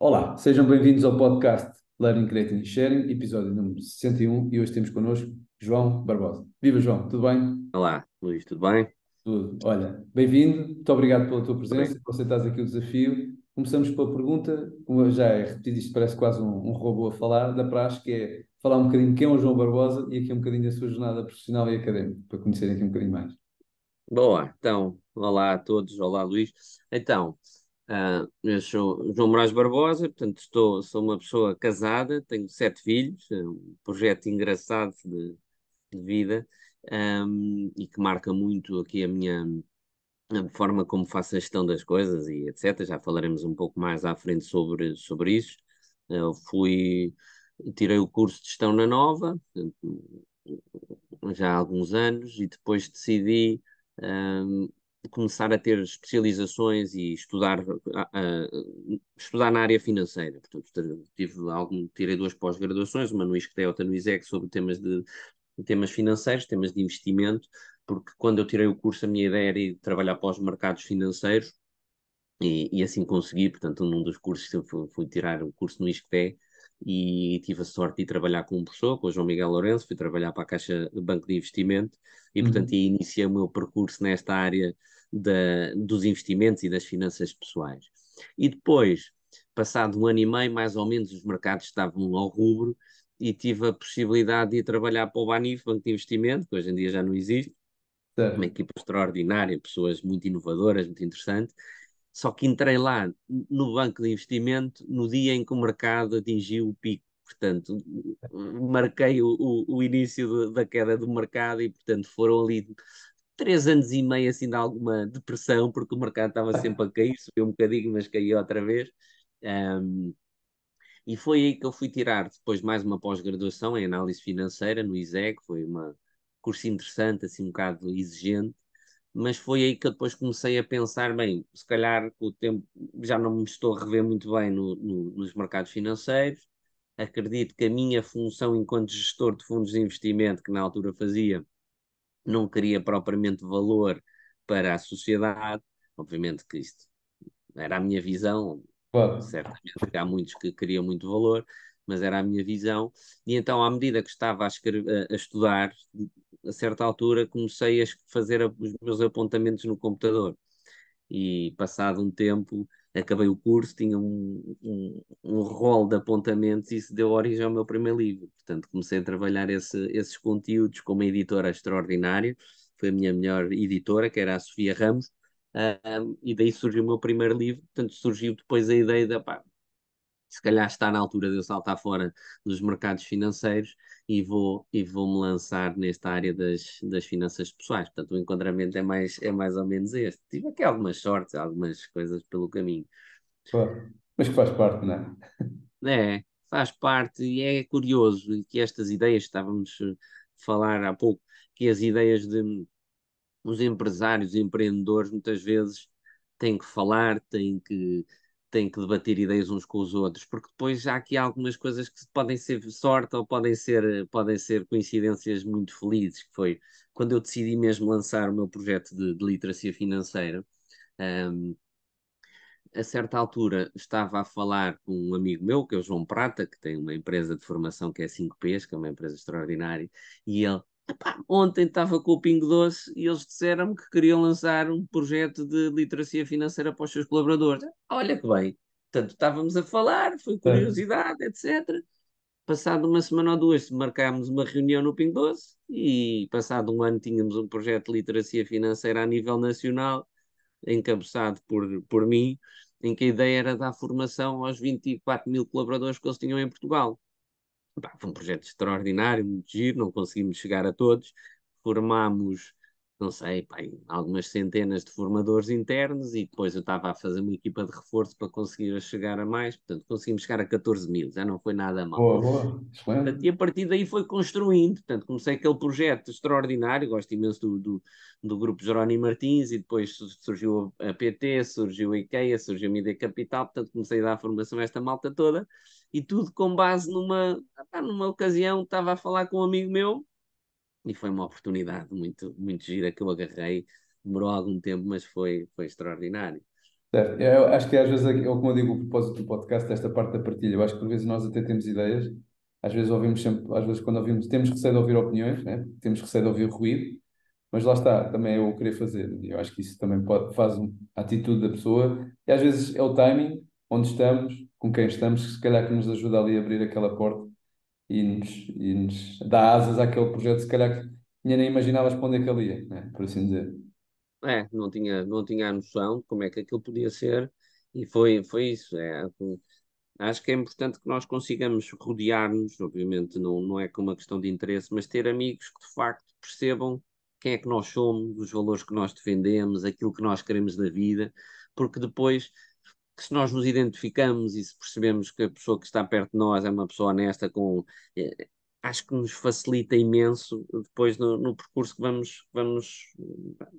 Olá, sejam bem-vindos ao podcast Learning, Creating e Sharing, episódio número 61, e hoje temos connosco João Barbosa. Viva João, tudo bem? Olá, Luís, tudo bem? Tudo. Olha, bem-vindo, muito obrigado pela tua presença, por aceitares aqui o desafio. Começamos pela pergunta, como já é repetido, isto parece quase um, um robô a falar, da praxe, que é falar um bocadinho quem é o João Barbosa e aqui um bocadinho da sua jornada profissional e académica, para conhecerem aqui um bocadinho mais. Boa, então, olá a todos, olá Luís. Então, Uh, eu sou João Moraes Barbosa, portanto, estou, sou uma pessoa casada, tenho sete filhos, é um projeto engraçado de, de vida um, e que marca muito aqui a minha a forma como faço a gestão das coisas e etc. Já falaremos um pouco mais à frente sobre, sobre isso. Eu fui, tirei o curso de gestão na Nova, já há alguns anos, e depois decidi. Um, começar a ter especializações e estudar, estudar na área financeira. Portanto, tive algum, tirei duas pós-graduações, uma no ISCTE e outra no ISEC, sobre temas de temas financeiros, temas de investimento, porque quando eu tirei o curso a minha ideia era ir trabalhar para os mercados financeiros e, e assim consegui, portanto num dos cursos eu fui, fui tirar o um curso no ISCTE e tive a sorte de trabalhar com um professor, com o João Miguel Lourenço, fui trabalhar para a Caixa Banco de Investimento e, portanto, uhum. iniciei o meu percurso nesta área da, dos investimentos e das finanças pessoais. E depois, passado um ano e meio, mais ou menos, os mercados estavam ao rubro e tive a possibilidade de ir trabalhar para o Banif, Banco de Investimento, que hoje em dia já não existe. Sim. Uma equipa extraordinária, pessoas muito inovadoras, muito interessantes Só que entrei lá no banco de investimento no dia em que o mercado atingiu o pico. Portanto, marquei o, o, o início de, da queda do mercado e, portanto, foram ali três anos e meio assim de alguma depressão, porque o mercado estava sempre a cair, subiu um bocadinho, mas caiu outra vez. Um, e foi aí que eu fui tirar depois mais uma pós-graduação em análise financeira no ISEG, foi um curso interessante, assim um bocado exigente, mas foi aí que eu depois comecei a pensar, bem, se calhar com o tempo já não me estou a rever muito bem no, no, nos mercados financeiros, acredito que a minha função enquanto gestor de fundos de investimento, que na altura fazia, não cria propriamente valor para a sociedade. Obviamente que isto era a minha visão, claro. certamente que há muitos que criam muito valor, mas era a minha visão. E então, à medida que estava a, a estudar, a certa altura comecei a fazer os meus apontamentos no computador. E passado um tempo, acabei o curso, tinha um, um, um rol de apontamentos e isso deu origem ao meu primeiro livro. Portanto, comecei a trabalhar esse, esses conteúdos com uma editora extraordinária, foi a minha melhor editora, que era a Sofia Ramos, uh, ah, um, e daí surgiu o meu primeiro livro. Portanto, surgiu depois a ideia da pá, se calhar está na altura de eu saltar fora dos mercados financeiros e vou e vou me lançar nesta área das, das finanças pessoais. Portanto, o enquadramento é mais é mais ou menos este. Tive aqui algumas sortes, algumas coisas pelo caminho. Mas faz parte, não é? É, faz parte e é curioso que estas ideias estávamos a falar há pouco, que as ideias de os empresários, empreendedores muitas vezes têm que falar, têm que têm que debater ideias uns com os outros, porque depois há aqui algumas coisas que podem ser sorte ou podem ser, podem ser coincidências muito felizes, que foi quando eu decidi mesmo lançar o meu projeto de, de literacia financeira, um, a certa altura estava a falar com um amigo meu, que é o João Prata, que tem uma empresa de formação que é 5Ps, que é uma empresa extraordinária, e ele, Epá, ontem estava com o Pingo Doce e eles disseram que queriam lançar um projeto de literacia financeira para os seus colaboradores. Olha que bem. Portanto, estávamos a falar, foi curiosidade, é. etc. Passado uma semana ou duas, marcámos uma reunião no Pingo Doce e, passado um ano, tínhamos um projeto de literacia financeira a nível nacional, encabeçado por, por mim, em que a ideia era dar formação aos 24 mil colaboradores que eles tinham em Portugal. Pá, foi um projeto extraordinário, muito giro, não conseguimos chegar a todos. Formámos, não sei, pá, algumas centenas de formadores internos e depois eu estava a fazer uma equipa de reforço para conseguir chegar a mais. Portanto, conseguimos chegar a 14 mil, já não foi nada mal. Boa, boa. Portanto, e a partir daí foi construindo. Portanto, comecei aquele projeto extraordinário, gosto imenso do, do, do grupo Jerónimo Martins e depois surgiu a PT, surgiu a IKEA, surgiu a Media Capital. Portanto, comecei a dar formação a esta malta toda e tudo com base numa, numa ocasião estava a falar com um amigo meu e foi uma oportunidade muito, muito gira que eu agarrei. Demorou algum tempo, mas foi, foi extraordinário. Certo. É, eu acho que às vezes, eu como eu digo, o propósito do podcast, desta parte da partilha, eu acho que por vezes nós até temos ideias, às vezes ouvimos sempre, às vezes quando ouvimos, temos receio de ouvir opiniões, né? temos receio de ouvir ruído, mas lá está, também é o querer fazer. Eu acho que isso também pode, faz a atitude da pessoa e às vezes é o timing, onde estamos, com quem estamos, que se calhar que nos ajuda ali a abrir aquela porta e nos, e nos dá asas àquele projeto, se calhar que nem imaginavas para onde é que ele ia, né? por assim dizer. É, não tinha, não tinha a noção de como é que aquilo podia ser e foi, foi isso. É, acho que é importante que nós consigamos rodear-nos, obviamente não, não é com uma questão de interesse, mas ter amigos que de facto percebam quem é que nós somos, os valores que nós defendemos, aquilo que nós queremos da vida, porque depois que se nós nos identificamos e se percebemos que a pessoa que está perto de nós é uma pessoa honesta, com, eh, acho que nos facilita imenso depois no, no, percurso que vamos, vamos.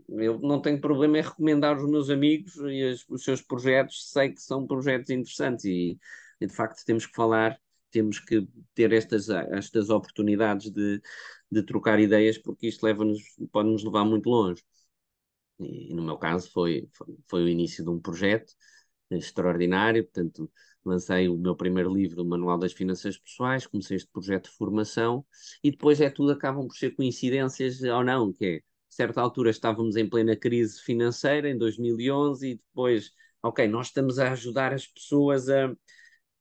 Eu não tenho problema em recomendar os meus amigos e as, os seus projetos, sei que são projetos interessantes e, e, de facto temos que falar, temos que ter estas, estas oportunidades de, de trocar ideias, porque isto leva-nos, pode-nos levar muito longe. E, no meu caso foi, foi, foi o início de um projeto extraordinário. Portanto, lancei o meu primeiro livro, o Manual das Finanças Pessoais, comecei este projeto de formação e depois é tudo, acabam por ser coincidências ou não, que é, certa altura estávamos em plena crise financeira, em 2011, e depois, ok, nós estamos a ajudar as pessoas a,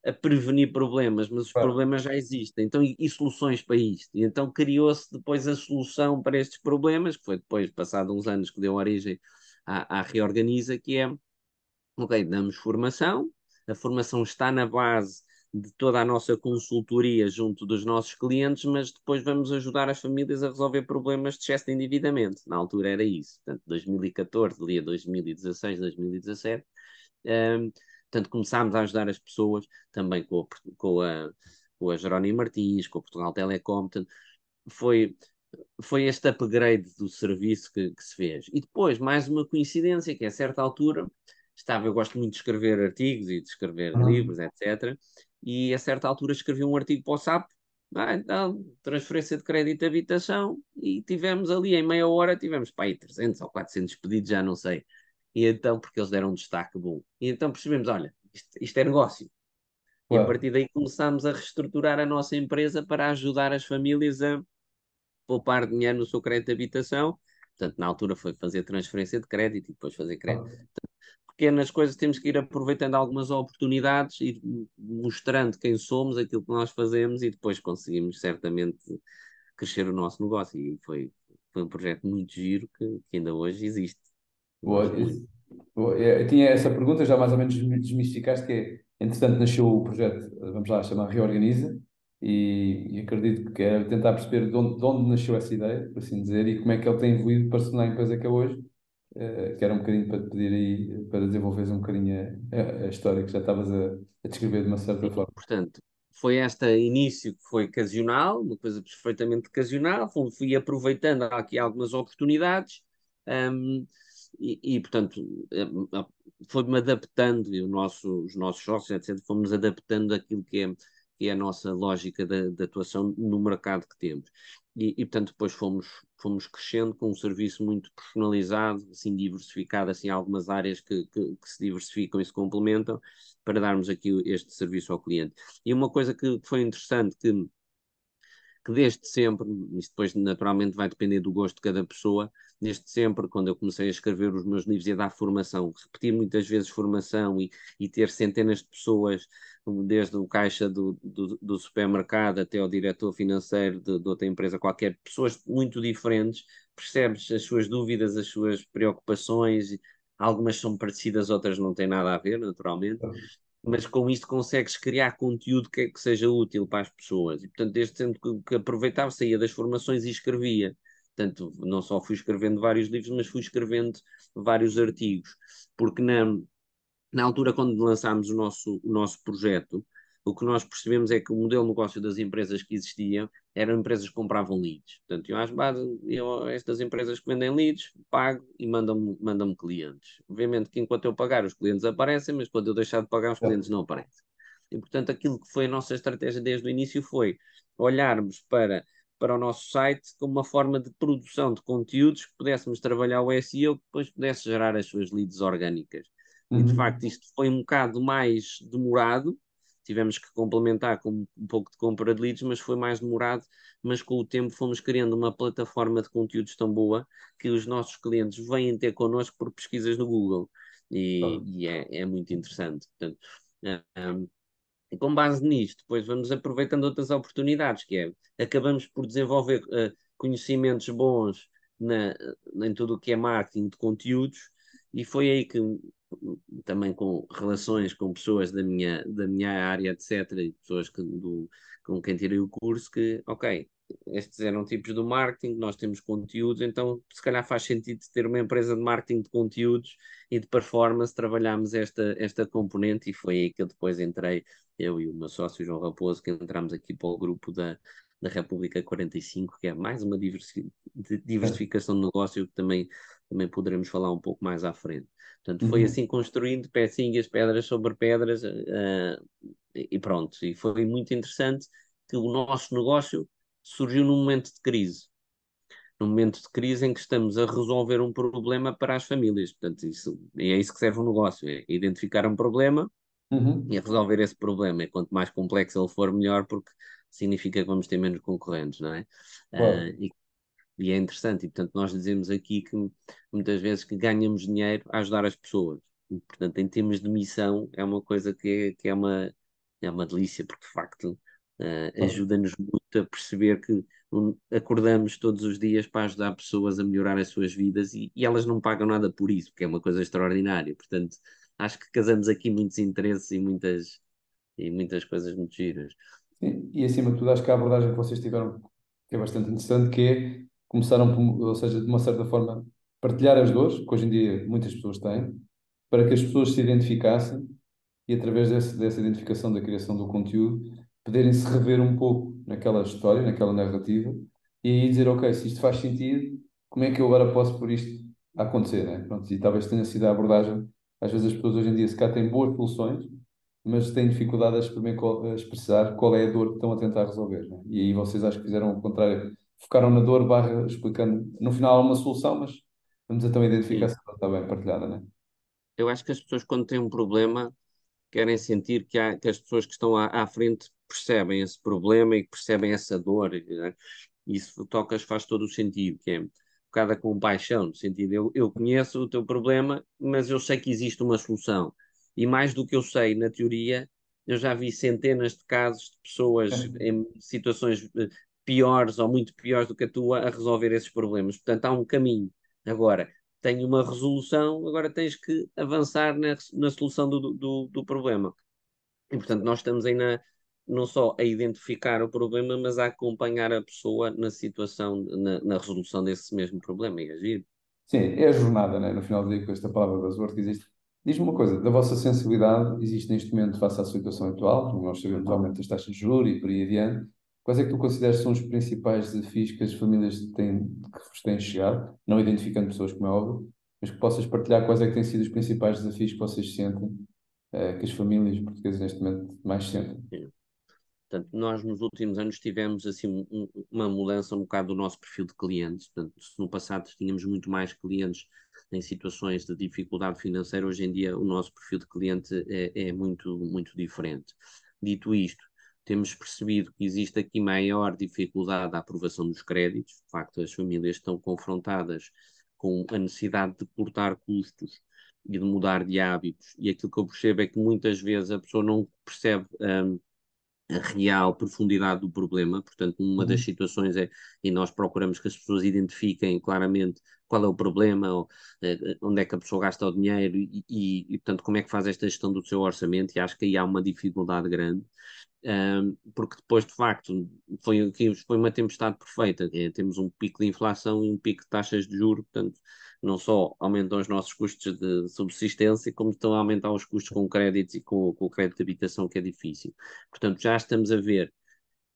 a prevenir problemas, mas os claro. problemas já existem, então, e, e soluções para isto? E então criou-se depois a solução para estes problemas, que foi depois, passado uns anos, que deu origem à, à Reorganiza, que é Ok, damos formação, a formação está na base de toda a nossa consultoria junto dos nossos clientes, mas depois vamos ajudar as famílias a resolver problemas de excesso de endividamento. Na altura era isso, portanto, 2014, ali a 2016, 2017. Um, portanto, começámos a ajudar as pessoas também com a, com a, com a Jerónimo Martins, com a Portugal Telecom. Portanto, foi, foi este upgrade do serviço que, que se fez. E depois, mais uma coincidência, que a certa altura estava, eu gosto muito de escrever artigos e de escrever uhum. livros, etc. E a certa altura escrevi um artigo para o SAP, ah, então, transferência de crédito de habitação, e tivemos ali em meia hora, tivemos para aí 300 ou 400 pedidos, já não sei. E então, porque eles deram um destaque bom. E então percebemos, olha, isto, isto é negócio. E a partir daí começámos a reestruturar a nossa empresa para ajudar as famílias a poupar dinheiro no seu crédito de habitação. Portanto, na altura foi fazer transferência de crédito e depois fazer crédito pequenas coisas, temos que ir aproveitando algumas oportunidades, ir mostrando quem somos, aquilo que nós fazemos e depois conseguimos certamente crescer o nosso negócio. E foi, foi um projeto muito giro que, que ainda hoje existe. Boa, Eu tinha essa pergunta, já mais ou menos desmistificaste, que é, entretanto nasceu o projeto, eh, vamos lá chamar Reorganiza, e, e acredito que era tentar perceber de onde, de onde nasceu essa ideia, por assim dizer, e como é que ele tem evoluído para se tornar em empresa que é hoje Uh, que era um bocadinho para te pedir aí, para desenvolveres um bocadinho a, a história que já estavas a, a, descrever de uma certa forma. Portanto, foi este início que foi ocasional, uma coisa perfeitamente ocasional, fui, fui aproveitando aqui algumas oportunidades um, e, e, portanto, eh, foi-me adaptando, e o nosso, os nossos sócios, etc., fomos adaptando aquilo que é, que é a nossa lógica de, de atuação no mercado que temos. E, e, portanto depois fomos, fomos crescendo com um serviço muito personalizado, assim diversificado, assim algumas áreas que, que, que, se diversificam e se complementam para darmos aqui este serviço ao cliente. E uma coisa que foi interessante que que desde sempre, isto depois naturalmente vai depender do gosto de cada pessoa, desde sempre, quando eu comecei a escrever os meus livros e a dar formação, repetir muitas vezes formação e, e ter centenas de pessoas, desde o caixa do, do, do supermercado até o diretor financeiro de, de outra empresa qualquer, pessoas muito diferentes, percebes as suas dúvidas, as suas preocupações, algumas são parecidas, outras não têm nada a ver, naturalmente mas com isto consegues criar conteúdo que, que seja útil para as pessoas. E, portanto, desde sempre que, que aproveitava, saía das formações e escrevia. Portanto, não só fui escrevendo vários livros, mas fui escrevendo vários artigos. Porque na, na altura, quando lançámos o nosso, o nosso projeto, o que nós percebemos é que o modelo de negócio das empresas que existiam eram empresas que compravam leads. Portanto, eu às bases, estas empresas que vendem leads, pago e mandam-me mandam clientes. Obviamente que enquanto eu pagar, os clientes aparecem, mas quando eu deixar de pagar, os clientes não aparecem. E, portanto, aquilo que foi a nossa estratégia desde o início foi olharmos para, para o nosso site como uma forma de produção de conteúdos que pudéssemos trabalhar o SEO, que depois pudesse gerar as suas leads orgânicas. E, de uhum. facto, isto foi um bocado mais demorado, tivemos que complementar com um pouco de compra de leads, mas foi mais demorado. Mas com o tempo fomos criando uma plataforma de conteúdos tão boa que os nossos clientes vêm ter connosco por pesquisas no Google. E, e é, é, muito interessante. Portanto, um, com base nisto, depois vamos aproveitando outras oportunidades, que é acabamos por desenvolver uh, conhecimentos bons na, em tudo o que é marketing de conteúdos, e foi aí que também com relações com pessoas da minha, da minha área, etc., e pessoas que, do, com quem tirei o curso, que, ok, estes eram tipos do marketing, nós temos conteúdos, então se calhar faz sentido ter uma empresa de marketing de conteúdos e de performance, trabalharmos esta, esta componente e foi aí que eu depois entrei, eu e o meu sócio João Raposo, que entramos aqui para o grupo da, da República 45, que é mais uma diversificação de negócio que também, também poderemos falar um pouco mais à frente. Portanto, foi uhum. assim construindo pecinhas, pedras sobre pedras, uh, e pronto. E foi muito interessante que o nosso negócio surgiu num momento de crise. Num momento de crise em que estamos a resolver um problema para as famílias. Portanto, isso, e é isso que serve o negócio: é identificar um problema uhum. e resolver esse problema. E quanto mais complexo ele for, melhor, porque significa que vamos ter menos concorrentes, não é? Uh, e, e, é interessante, e portanto nós dizemos aqui que muitas vezes que ganhamos dinheiro a ajudar as pessoas. E, portanto, em termos de missão, é uma coisa que é, que é, uma, é uma delícia, porque de facto uh, ajuda-nos muito a perceber que um, acordamos todos os dias para ajudar pessoas a melhorar as suas vidas e, e elas não pagam nada por isso, que é uma coisa extraordinária. Portanto, acho que casamos aqui muitos interesses e muitas, e muitas coisas muito giras. Sim, e acima de tudo, acho que a abordagem que vocês tiveram, que é bastante interessante, que é começaram, por, ou seja, de uma certa forma, partilhar as dores, que hoje em dia muitas pessoas têm, para que as pessoas se identificassem e, através desse, dessa identificação da criação do conteúdo, poderem se rever um pouco naquela história, naquela narrativa, e aí dizer, ok, se isto faz sentido, como é que eu agora posso por isto acontecer, né? Pronto, e talvez tenha sido a abordagem, às vezes as pessoas hoje em dia se cá têm boas soluções, mas têm dificuldade a, a expressar qual é a dor que estão a tentar resolver. Né? E aí vocês acho que fizeram o contrário, focaram na dor, barra explicando. No final há uma solução, mas vamos então identificar se ela está bem partilhada, né? Eu acho que as pessoas, quando têm um problema, querem sentir que, há, que as pessoas que estão à, à, frente percebem esse problema e percebem essa dor. Né? Isso tocas faz todo o sentido, que é um com paixão no sentido, eu, eu conheço o teu problema, mas eu sei que existe uma solução e mais do que eu sei na teoria, eu já vi centenas de casos de pessoas uhum. em situações eh, piores ou muito piores do que a tua a resolver esses problemas. Portanto, há um caminho. Agora, tem uma resolução, agora tens que avançar na, na solução do, do, do problema. E, portanto, nós estamos ainda não só a identificar o problema, mas a acompanhar a pessoa na situação, na, na resolução desse mesmo problema e agir. É Sim, é a jornada, né? no final do dia, com esta palavra buzzword que existe, Diz-me uma coisa, da vossa sensibilidade, existe neste momento, face à situação atual, como nós sabemos, atualmente uhum. das taxas de juros e por aí adiante, quais é que tu consideras são os principais desafios que as famílias têm, que vos têm chegado, não identificando pessoas, como é óbvio, mas que possas partilhar quais é que têm sido os principais desafios que vocês sentem, eh, que as famílias portuguesas neste momento mais sentem? Sim. Portanto, nós nos últimos anos tivemos assim um, uma mudança um bocado do nosso perfil de clientes. Portanto, no passado tínhamos muito mais clientes em situações de dificuldade financeira, hoje em dia o nosso perfil de cliente é, é muito, muito diferente. Dito isto, temos percebido que existe aqui maior dificuldade da aprovação dos créditos, de facto, as famílias estão confrontadas com a necessidade de cortar custos e de mudar de hábitos, e aquilo que eu percebo é que muitas vezes a pessoa não percebe. Hum, a real profundidade do problema. Portanto, uma uhum. das situações é, e nós procuramos que as pessoas identifiquem claramente qual é o problema, ou, eh, eh, onde é que a pessoa gasta o dinheiro e, e, e, portanto, como é que faz esta gestão do seu orçamento. E acho que aí há uma dificuldade grande, um, porque depois, de facto, foi, foi uma tempestade perfeita. É, temos um pico de inflação e um pico de taxas de juros, portanto, não só aumentam os nossos custos de subsistência, como estão a aumentar os custos com créditos e com, com o crédito de habitação, que é difícil. Portanto, já estamos a ver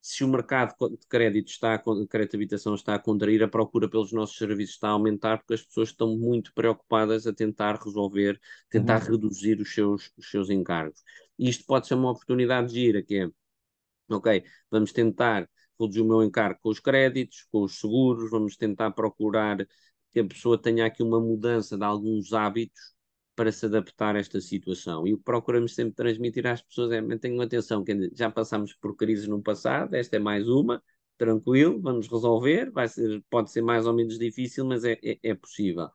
se o mercado de crédito está de crédito de habitação está a contrair, a procura pelos nossos serviços está a aumentar porque as pessoas estão muito preocupadas a tentar resolver, tentar uhum. reduzir os seus, os seus encargos. E isto pode ser uma oportunidade gira, que é, ok, vamos tentar reduzir o meu encargo com os créditos, com os seguros, vamos tentar procurar que a pessoa tenha aqui uma mudança de alguns hábitos para se adaptar a esta situação. E o que procuramos sempre transmitir às pessoas é: mantenham atenção, que já passámos por crises no passado, esta é mais uma, tranquilo, vamos resolver, vai ser, pode ser mais ou menos difícil, mas é, é, é possível.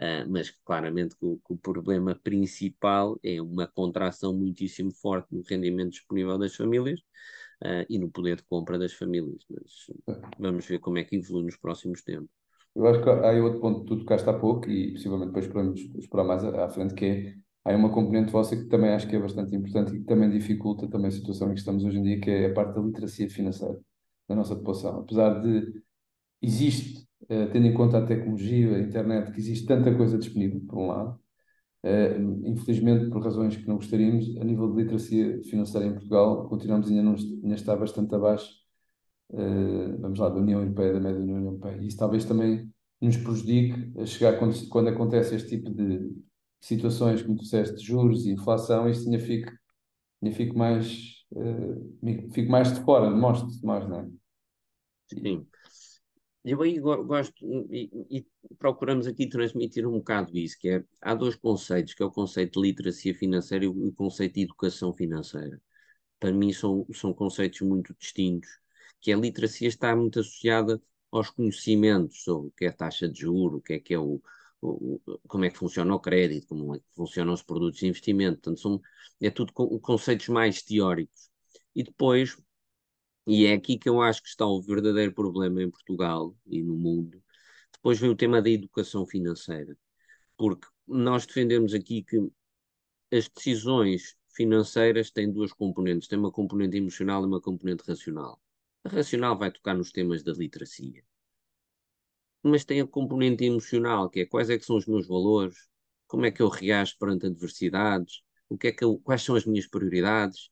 Uh, mas claramente que o, que o, problema principal é uma contração muitíssimo forte no rendimento disponível das famílias uh, e no poder de compra das famílias. Mas é. vamos ver como é que evolui nos próximos tempos. Eu acho que há outro ponto que tu tocaste há pouco e possivelmente depois podemos explorar mais à frente, que é há uma componente vossa que também acho que é bastante importante e que também dificulta também a situação em que estamos hoje em dia, que é a parte da literacia financeira da nossa população. Apesar de existe, eh, tendo em conta a tecnologia, a internet, que existe tanta coisa disponível, por um lado, eh, infelizmente, por razões que não gostaríamos, a nível de literacia financeira em Portugal, continuamos ainda, a ainda está bastante abaixo eh, vamos lá, da União Europeia, da média da União Europeia. Isso talvez também nos prejudique a chegar quando, quando acontece este tipo de situações, como tu disseste, de juros e inflação, isso ainda fica, ainda mais, uh, mais de fora, mostra-se mais, não é? Sim. Eu aí gosto e, e, procuramos aqui transmitir um bocado isso, que é, há dois conceitos, que é o conceito de literacia financeira e o conceito de educação financeira. Para mim são, são conceitos muito distintos que a literacia está muito associada aos conhecimentos sobre o que é taxa de juro, o que é que é o, o, como é que funciona o crédito, como é que funcionam os produtos de investimento. Portanto, são, é tudo com, conceitos mais teóricos. E depois, e é aqui que eu acho que está o verdadeiro problema em Portugal e no mundo, depois vem o tema da educação financeira. Porque nós defendemos aqui que as decisões financeiras têm duas componentes, tem uma componente emocional e uma componente racional. A Racional vai tocar nos temas da literacia. Mas tem a componente emocional, que é quais é que são os meus valores, como é que eu reajo perante adversidades, o que é que eu, quais são as minhas prioridades.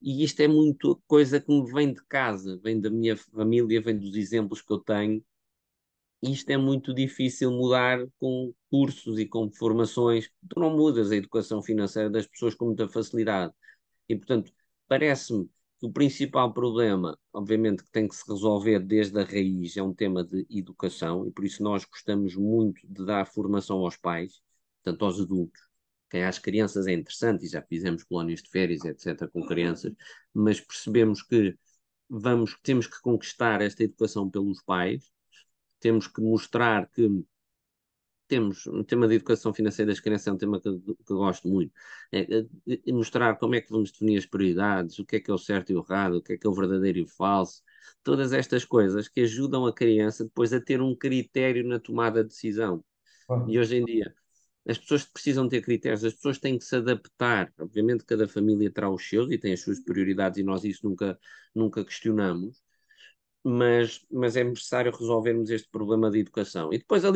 E isto é muito coisa que me vem de casa, vem da minha família, vem dos exemplos que eu tenho. Isto é muito difícil mudar com cursos e com formações. Tu não mudas a educação financeira das pessoas com muita facilidade. E, portanto, parece-me o principal problema, obviamente, que tem que se resolver desde a raiz é um tema de educação, e por isso nós gostamos muito de dar formação aos pais, tanto aos adultos. Quem às crianças é interessante, e já fizemos colónias de férias, etc., com crianças, mas percebemos que vamos, temos que conquistar esta educação pelos pais, temos que mostrar que temos o tema da educação financeira das crianças é um tema que, que gosto muito. É, é, é, mostrar como é que vamos definir as prioridades, o que é que é o certo e o errado, o que é que é o verdadeiro e o falso, todas estas coisas que ajudam a criança depois a ter um critério na tomada de decisão. Ah. E hoje em dia as pessoas precisam ter critérios, as pessoas têm que se adaptar. Obviamente cada família terá os seus e tem as suas prioridades e nós isso nunca, nunca questionamos mas, mas é necessário resolvermos este problema de educação. E depois a, a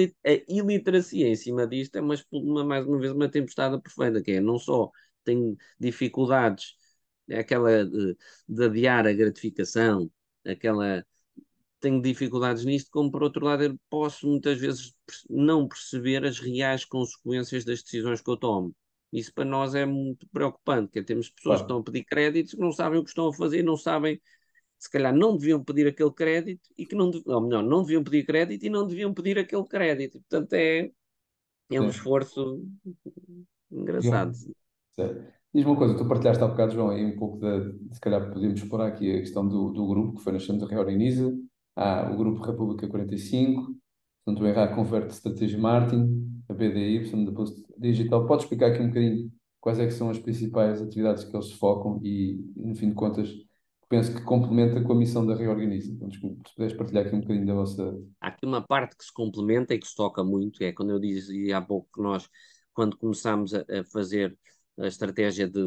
iliteracia em cima disto é uma, uma, mais uma vez uma tempestade perfeita, que é não só tem dificuldades, é aquela de, eh, de adiar a gratificação, aquela tenho dificuldades nisto, como por outro lado eu posso muitas vezes não perceber as reais consequências das decisões que eu tomo. Isso para nós é muito preocupante, que é, temos pessoas claro. que estão a pedir créditos, que não sabem o que estão a fazer, não sabem se calhar não deviam pedir aquele crédito e que não, ou melhor, não deviam pedir crédito e não deviam pedir aquele crédito. Portanto, é, é um é. esforço engraçado. Diz uma coisa, tu partilhaste há bocado, João, aí um pouco da, se calhar podemos explorar aqui a questão do, do grupo que foi nascendo da Reorganiza, há o grupo República 45, portanto o estou Converte Strategy Martin a BDY, da Post Digital. Pode explicar aqui um bocadinho quais é que são as principais atividades que eles se focam e, no fim de contas, penso que complementa com a missão da Reorganiza. Então, se puderes partilhar aqui um bocadinho da vossa. Há aqui uma parte que se complementa e que se toca muito, é quando eu dizia há pouco que nós, quando começámos a, a fazer a estratégia de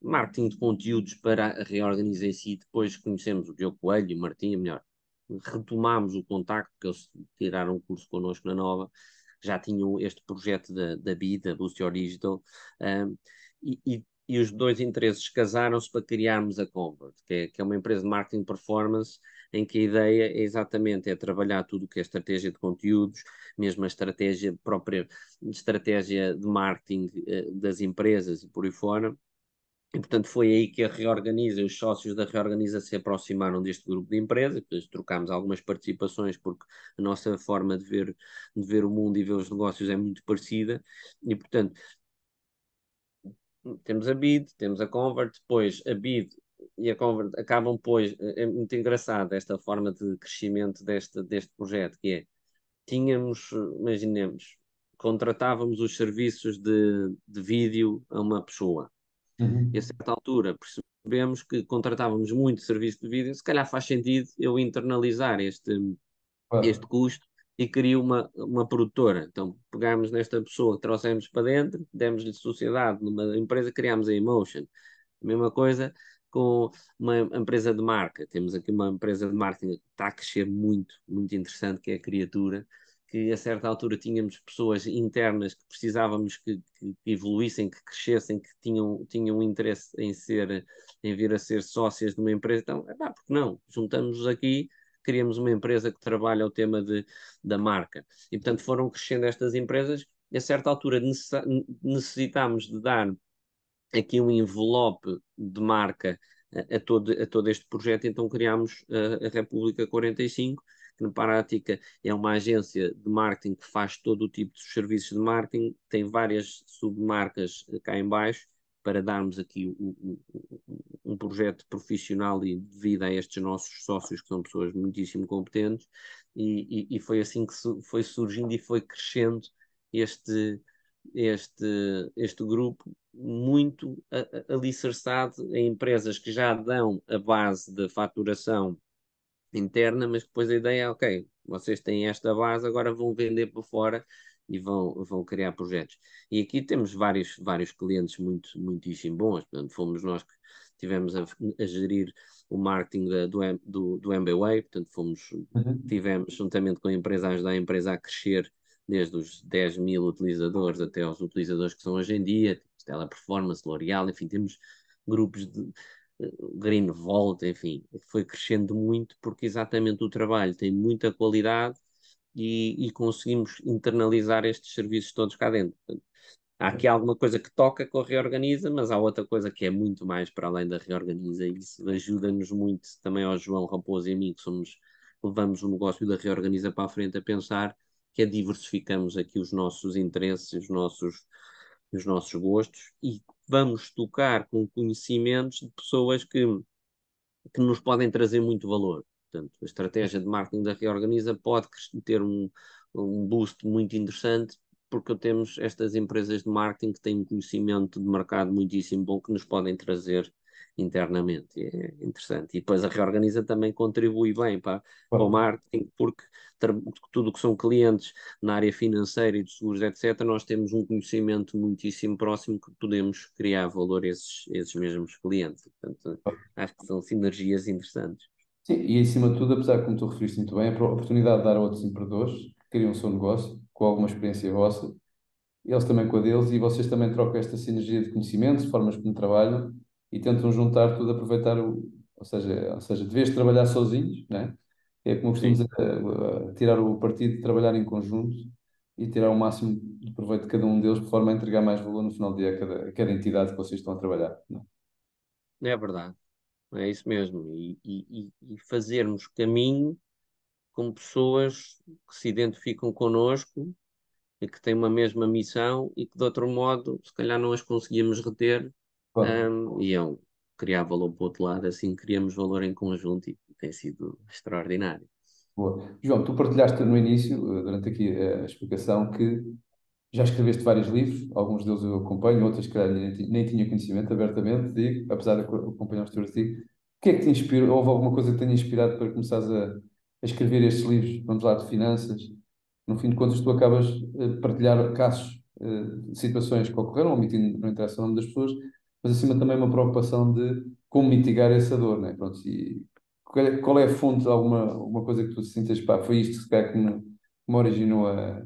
marketing de conteúdos para a Reorganiza em si, depois conhecemos o Diogo Coelho e o Martim, melhor, retomámos o contacto, que eles tiraram o curso connosco na Nova, já tinham este projeto da, da BID, da Boost Your Digital, um, ah, e, e e os dois interesses casaram-se para criarmos a Convert, que é, que é uma empresa de marketing performance em que a ideia é exatamente é trabalhar tudo o que é estratégia de conteúdos, mesmo a estratégia própria, estratégia de marketing eh, das empresas e por aí fora. E, portanto, foi aí que a Reorganiza, os sócios da Reorganiza se aproximaram deste grupo de empresa, depois trocámos algumas participações, porque a nossa forma de ver, de ver o mundo e ver os negócios é muito parecida, e, portanto, temos a bid, temos a convert, depois a bid e a convert acabam, pois, é, é muito engraçado esta forma de crescimento deste, deste projeto, que é, tínhamos, imaginemos, contratávamos os serviços de, de vídeo a uma pessoa. Uhum. E a certa altura percebemos que contratávamos muito serviço de vídeo, se calhar faz sentido eu internalizar este, uhum. este custo e cria uma, uma produtora. Então pegámos nesta pessoa, trouxemos para dentro, demos-lhe sociedade numa empresa, criámos a Emotion. A mesma coisa com uma empresa de marca. Temos aqui uma empresa de marketing que está a crescer muito, muito interessante, que é a Criatura, que a certa altura tínhamos pessoas internas que precisávamos que, que, evoluíssem, que crescessem, que tinham, tinham interesse em ser, em vir a ser sócias de uma empresa. Então, ah, porque não? Juntamos-nos aqui criamos uma empresa que trabalha o tema de, da marca. E, portanto, foram crescendo estas empresas e, a certa altura, necessitámos de dar aqui um envelope de marca a, a, todo, a todo este projeto, então criámos a, eh, a República 45, que na prática é uma agência de marketing que faz todo o tipo de serviços de marketing, tem várias submarcas eh, cá em baixo, para darmos aqui um projeto profissional e de vida a estes nossos sócios, que são pessoas muitíssimo competentes, e, e, e foi assim que su foi surgindo e foi crescendo este, este, este grupo, muito alicerçado em empresas que já dão a base da faturação interna, mas depois a ideia é, ok, vocês têm esta base, agora vão vender para fora e vão, vão criar projetos. E aqui temos vários, vários clientes muito, muitíssimo bons, portanto, fomos nós que tivemos a, a gerir o marketing da, do, do, do MBWay, portanto, fomos, uhum. tivemos juntamente com a empresa a ajudar a empresa a crescer desde os 10 mil utilizadores até aos utilizadores que são hoje em dia, Stella Performance, L'Oreal, enfim, temos grupos de eh, Green Volt, enfim, foi crescendo muito porque exatamente o trabalho tem muita qualidade e, e conseguimos internalizar estes serviços todos cá dentro. Portanto, há aqui uhum. alguma coisa que toca com a reorganiza, mas há outra coisa que é muito mais para além da reorganiza e isso ajuda-nos muito também ao João Raposo e a mim, que somos, levamos o negócio da reorganiza para a frente a pensar que é diversificamos aqui os nossos interesses, os nossos, os nossos gostos e vamos tocar com conhecimentos de pessoas que, que nos podem trazer muito valor. Portanto, a estratégia de marketing da Reorganiza pode ter um, um boost muito interessante porque temos estas empresas de marketing que têm um conhecimento de mercado muitíssimo bom que nos podem trazer internamente. É interessante. E depois a Reorganiza também contribui bem para, para o marketing, porque tudo o que são clientes na área financeira e de seguros, etc., nós temos um conhecimento muitíssimo próximo que podemos criar valor a esses, a esses mesmos clientes. Portanto, acho que são sinergias interessantes. Sim, e acima de tudo, apesar como tu referiste muito bem, a oportunidade de dar a outros empreendedores que criam o seu negócio, com alguma experiência vossa, eles também com a deles, e vocês também trocam esta sinergia de conhecimentos, formas como trabalham, e tentam juntar tudo, aproveitar o. Ou seja, ou seja deves trabalhar sozinhos, né? é como costumamos a, a tirar o partido de trabalhar em conjunto e tirar o máximo de proveito de cada um deles, de forma a entregar mais valor no final do dia a cada, a cada entidade que vocês estão a trabalhar. Não? É, é verdade, é isso mesmo. E, e, e fazermos caminho com pessoas que se identificam connosco e que têm uma mesma missão e que de outro modo se calhar não as conseguíamos reter um, e é um, criar valor para o outro lado, assim criamos valor em conjunto e tem sido extraordinário. Boa. João, tu partilhaste no início, eh, durante aqui a explicação, que já escreveste vários livros, alguns deles eu acompanho, outros que nem, nem tinha conhecimento abertamente, digo, apesar de acompanhar os teus artigos. O que é que te inspirou? Houve alguma coisa que te tenha inspirado para começares a, a, escrever estes livros? Vamos lá, de finanças. No fim de contas, tu acabas a eh, partilhar casos, a, eh, situações que ocorreram, omitindo, não interessa o nome das pessoas, mas acima também uma preocupação de como mitigar essa dor, né? Pronto, e qual é, qual é a fonte de alguma, uma coisa que tu sintas, pá, foi isto que, se calhar, que me, me originou a,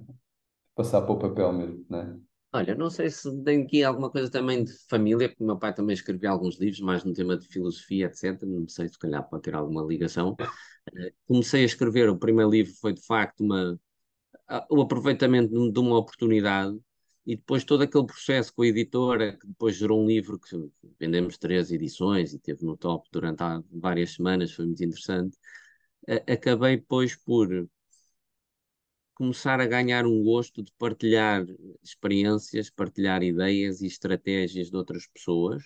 passar para o papel mesmo, né? Olha, não sei se tem aqui alguma coisa também de família, porque o meu pai também escreveu alguns livros, mais no tema de filosofia, etc. Não sei se calhar pode ter alguma ligação. Eh, comecei a escrever, o primeiro livro foi de facto uma, ah, o aproveitamento de uma oportunidade e depois todo aquele processo com a editora, que depois gerou um livro que vendemos três edições e teve no top durante várias semanas, foi muito interessante. Eh, acabei, pois, por começar a ganhar um gosto de partilhar experiências, partilhar ideias e estratégias de outras pessoas.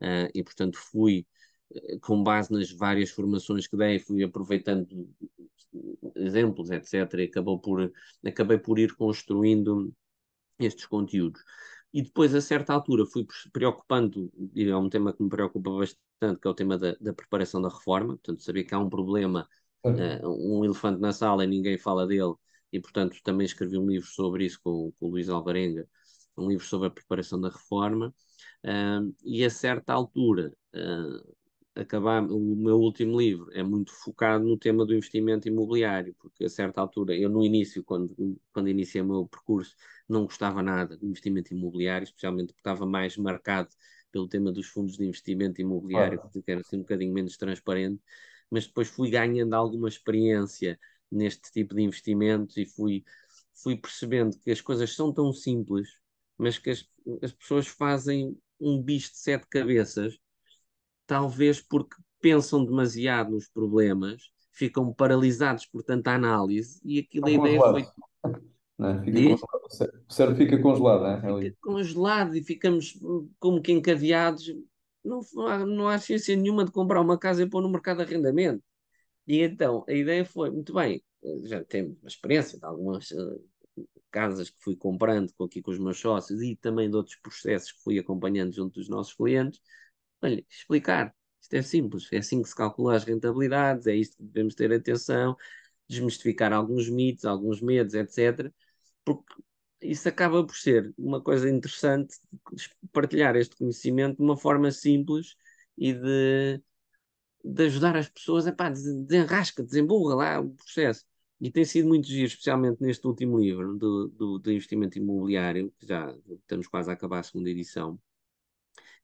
Uh, e, portanto, fui, eh, com base nas várias formações que dei, fui aproveitando exemplos, etc. E acabou por, acabei por ir construindo estes conteúdos. E depois, a certa altura, fui preocupando, e é um tema que me preocupa bastante, que é o tema da, da preparação da reforma. Portanto, saber que há um problema, uh, um elefante na sala e ninguém fala dele, e portanto também escrevi um livro sobre isso com, com o Luís Alvarenga, um livro sobre a preparação da reforma, uh, e a certa altura uh, ah, acabar, o meu último livro é muito focado no tema do investimento imobiliário, porque a certa altura, eu no início, quando, quando iniciei o meu percurso, não gostava nada do investimento imobiliário, especialmente porque estava mais marcado pelo tema dos fundos de investimento imobiliário, ah. que era assim um bocadinho menos transparente, mas depois fui ganhando alguma experiência neste tipo de investimentos e fui, fui percebendo que as coisas são tão simples, mas que as, as pessoas fazem um bicho de sete cabeças, talvez porque pensam demasiado nos problemas, ficam paralisados por tanta análise e aquilo a ideia foi. Não, é? fica O cérebro fica congelado, é? Fica congelado e ficamos hum, como que encadeados. Não, não há ciência nenhuma de comprar uma casa e pôr no mercado de arrendamento. E então, a ideia foi, muito bem, eh, já tenho uma experiência de algumas eh, casas que fui comprando com, aqui com os meus sócios e também de outros processos que fui acompanhando junto dos nossos clientes. Olha, explicar, isto é simples, é assim que se calcula as rentabilidades, é isto que devemos ter atenção, desmistificar alguns mitos, alguns medos, etc. Porque isso acaba por ser uma coisa interessante partilhar este conhecimento de uma forma simples e de de ajudar as pessoas, pá, desenrasca, desemburra lá o processo. E tem sido muito giro, especialmente neste último livro do, do, do investimento imobiliário, que já estamos quase a acabar a segunda edição,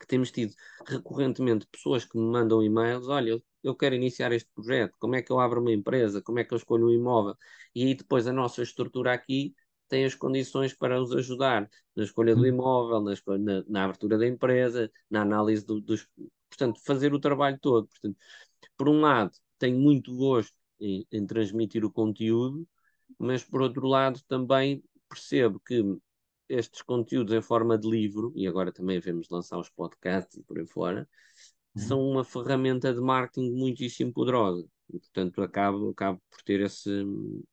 que temos tido recorrentemente pessoas que me mandam e-mails, olha, eu quero iniciar este projeto, como é que eu abro uma empresa, como é que eu escolho um imóvel? E aí depois a nossa estrutura aqui tem as condições para os ajudar na escolha do hum. imóvel, na, na, na abertura da empresa, na análise do, dos, portanto, fazer o trabalho todo. Portanto, por um lado, tenho muito gosto em, em transmitir o conteúdo, mas por outro lado, também percebo que estes conteúdos em forma de livro, e agora também vemos lançar os podcasts e por aí fora, uhum. são uma ferramenta de marketing muitíssimo poderosa. E, portanto, acabo, acabo por, ter esse,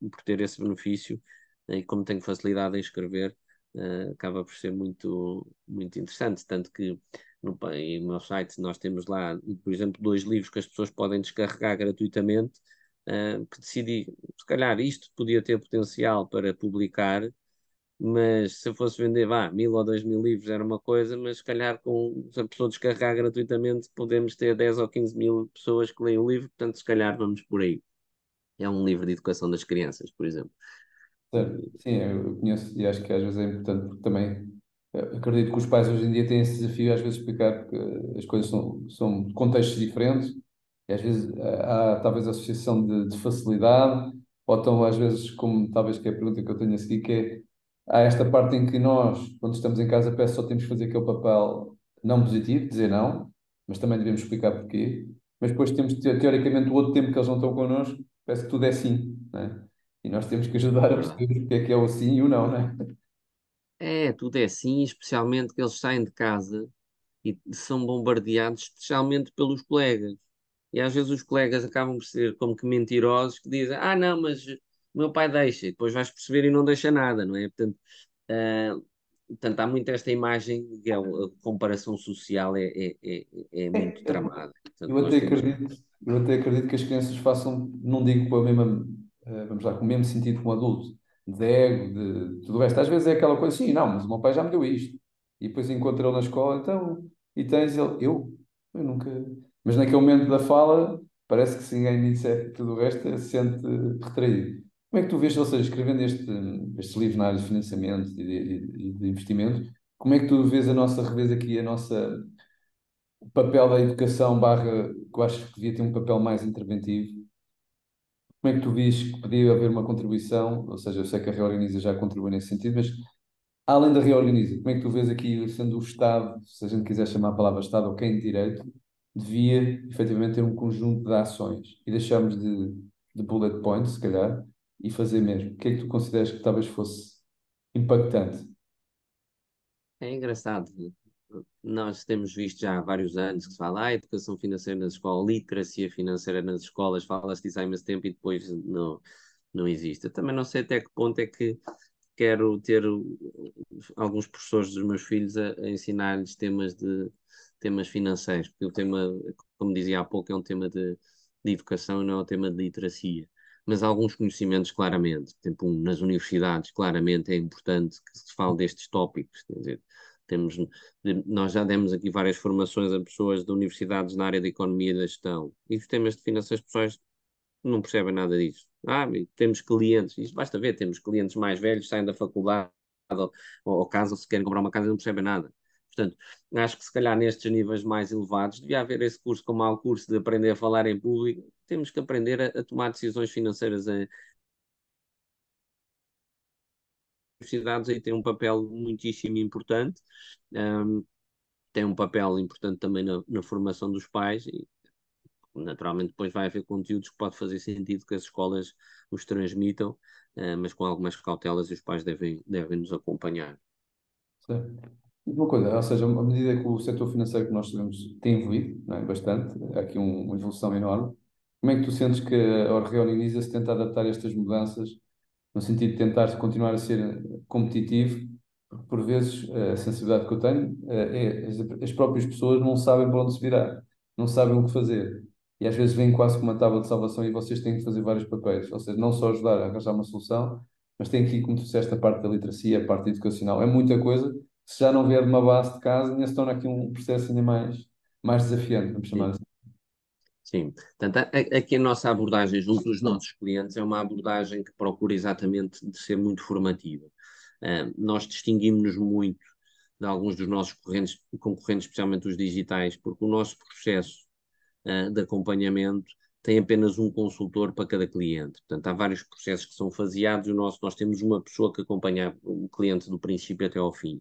por ter esse benefício, né, e como tenho facilidade em escrever, uh, acaba por ser muito, muito interessante. Tanto que no, e no meu site nós temos lá, por exemplo, dois livros que as pessoas podem descarregar gratuitamente, uh, que decidi, se calhar isto podia ter potencial para publicar, mas se eu fosse vender, vá, mil ou dois mil livros era uma coisa, mas se calhar com, se a pessoa descarregar gratuitamente, podemos ter 10 ou 15 mil pessoas que leem o livro, portanto, se calhar vamos por aí. É um livro de educação das crianças, por exemplo. Sim, eu conheço e acho que às vezes é importante porque também eh, acredito que os pais hoje em dia têm esse desafio às vezes explicar que as coisas são, são contextos diferentes e às vezes eh, há talvez a associação de, de facilidade ou então às vezes como talvez que é a pergunta que eu tenho a seguir que é há esta parte em que nós quando estamos em casa parece só temos que fazer aquele papel não positivo, dizer não mas também devemos explicar porquê mas depois temos teoricamente o outro tempo que eles não estão connosco parece que tudo é sim né? e nós temos que ajudar a perceber o que é que é o sim e o não né? É, tudo é assim, especialmente que eles saem de casa e são bombardeados, especialmente pelos colegas. E às vezes os colegas acabam por ser como que mentirosos, que dizem: Ah, não, mas o meu pai deixa, e depois vais perceber e não deixa nada, não é? Portanto, uh, portanto há muito esta imagem, que é, a comparação social é, é, é, é, é muito é tramada. Portanto, eu, até temos... acredito, eu até acredito que as crianças façam, não digo com a mesma, ah, vamos lá, com o mesmo sentido que um adulto, de ego, de tudo o resto. Às vezes é aquela coisa assim, não, mas o meu pai já me deu isto. E depois encontra ele na escola, então, e tens ele, eu? Eu nunca. Mas naquele momento da fala, parece que se ninguém me disser tudo o resto, se sente retraído. Como é que tu vês, ou seja, escrevendo este, estes livros na área de financiamento e de, de, investimento, como é que tu vês a nossa, revés aqui a nossa, o papel da educação barra, que eu acho que devia ter um papel mais interventivo como é que tu viste que podia haver uma contribuição? Ou seja, eu sei que a Reorganiza já contribui nesse sentido, mas além da Reorganiza, como é que tu vês aqui, sendo o Estado, se a gente quiser chamar a palavra Estado ou quem de direito, devia efetivamente ter um conjunto de ações e deixarmos de, de bullet points, se calhar, e fazer mesmo? O que é que tu consideras que talvez fosse impactante? É engraçado nós temos visto já há vários anos que se fala ah, educação financeira nas escolas, literacia financeira nas escolas, fala-se disso há muito tempo e depois não, não existe. Eu também não sei até que ponto é que quero ter alguns professores dos meus filhos a, a ensinar-lhes temas de temas financeiros, porque o tema, como dizia há pouco, é um tema de, de educação e não é um tema de literacia. Mas alguns conhecimentos, claramente, tipo, nas universidades, claramente é importante que se fale destes tópicos, quer dizer, temos, nós já demos aqui várias formações a pessoas de universidades na área da economia e da gestão. E os temas de finanças pessoais não percebem nada disso. Ah, temos clientes, isto basta ver, temos clientes mais velhos, saem da faculdade ou, ou casa, se querem comprar uma casa, não percebem nada. Portanto, acho que se calhar nestes níveis mais elevados devia haver esse curso, como há o curso de aprender a falar em público, temos que aprender a, a tomar decisões financeiras em, universidades aí têm um papel muitíssimo importante, um, tem um papel importante também na, na formação dos pais e, naturalmente depois vai haver conteúdos que pode fazer sentido que as escolas os transmitam, uh, mas com algumas cautelas os pais devem, devem nos acompanhar. Certo. Uma coisa, ou seja, à medida que o setor financeiro que nós sabemos tem evoluído é? bastante, há aqui um, uma evolução enorme, como é que tu sentes que a Orreon Inisa se tenta adaptar a estas mudanças no sentido de tentar continuar a ser competitivo, porque por vezes a sensibilidade que eu tenho eh, é as, as próprias pessoas não sabem para onde se virar, não sabem o que fazer. E às vezes vêm quase com uma tábua de salvação e vocês têm que fazer vários papéis, ou seja, não só ajudar a arranjar uma solução, mas que ir, como tu disseste, a parte da literacia, a parte educacional. É muita coisa, se já não vier de uma base de casa, ainda se torna aqui um processo ainda mais, mais desafiante, vamos chamar Sim. assim. Sim, portanto, aqui a nossa abordagem junto dos nossos clientes é uma abordagem que procura exatamente de ser muito formativa. Uh, nós distinguimos-nos muito de alguns dos nossos concorrentes, concorrentes, especialmente os digitais, porque o nosso processo uh, de acompanhamento tem apenas um consultor para cada cliente. Portanto, há vários processos que são faseados e o nosso, nós temos uma pessoa que acompanha o cliente do princípio até ao fim.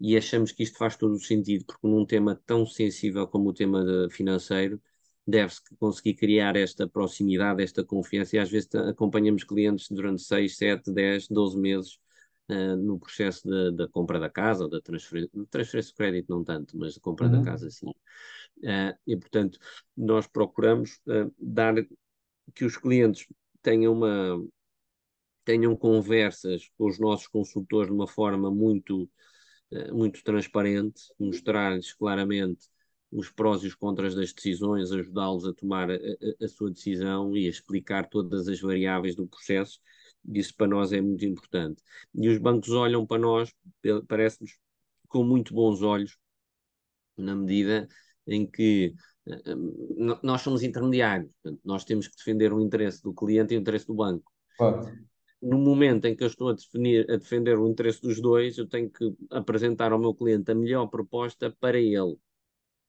E achamos que isto faz todo o sentido, porque num tema tão sensível como o tema financeiro, deve-se conseguir criar esta proximidade, esta confiança, e às vezes acompanhamos clientes durante 6, 7, 10, 12 meses uh, no processo da compra da casa, ou da transferência, transferência de crédito não tanto, mas de compra uhum. da casa sim. Uh, e portanto, nós procuramos uh, dar que os clientes tenham uma tenham conversas com os nossos consultores de uma forma muito muito transparente, mostrar-lhes claramente os prós e os contras das decisões, ajudá-los a tomar a, a, sua decisão e a explicar todas as variáveis do processo. Isso para nós é muito importante. E os bancos olham para nós, parece-nos, com muito bons olhos, na medida em que eh, eh, nós somos intermediários, portanto, nós temos que defender o interesse do cliente e o interesse do banco. Claro. No momento em que eu estou a, definir, a defender o interesse dos dois, eu tenho que apresentar ao meu cliente a melhor proposta para ele